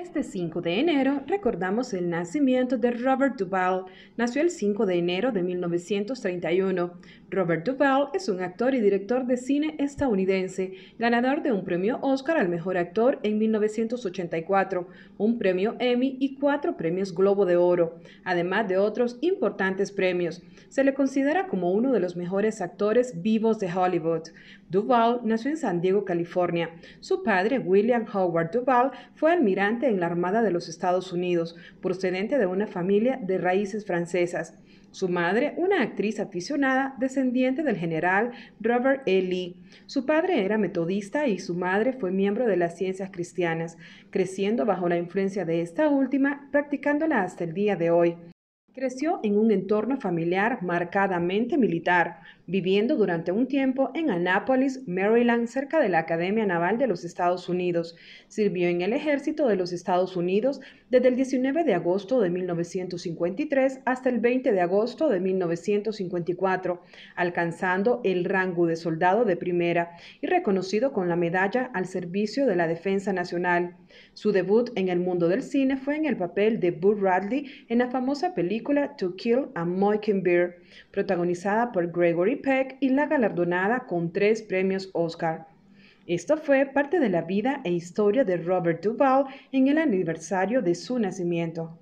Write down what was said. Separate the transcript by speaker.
Speaker 1: Este 5 de enero recordamos el nacimiento de Robert Duvall. Nació el 5 de enero de 1931. Robert Duvall es un actor y director de cine estadounidense, ganador de un premio Oscar al mejor actor en 1984, un premio Emmy y cuatro premios Globo de Oro, además de otros importantes premios. Se le considera como uno de los mejores actores vivos de Hollywood. Duvall nació en San Diego, California. Su padre, William Howard Duvall, fue almirante en la Armada de los Estados Unidos, procedente de una familia de raíces francesas. Su madre, una actriz aficionada, descendiente del general Robert E. Lee. Su padre era metodista y su madre fue miembro de las ciencias cristianas, creciendo bajo la influencia de esta última, practicándola hasta el día de hoy. Creció en un entorno familiar marcadamente militar, viviendo durante un tiempo en Annapolis, Maryland, cerca de la Academia Naval de los Estados Unidos. Sirvió en el ejército de los Estados Unidos desde el 19 de agosto de 1953 hasta el 20 de agosto de 1954, alcanzando el rango de soldado de primera y reconocido con la medalla al servicio de la Defensa Nacional. Su debut en el mundo del cine fue en el papel de Bud Radley en la famosa película To Kill a Mockingbird, protagonizada por Gregory Peck y la galardonada con tres premios Oscar. Esto fue parte de la vida e historia de Robert Duvall en el aniversario de su nacimiento.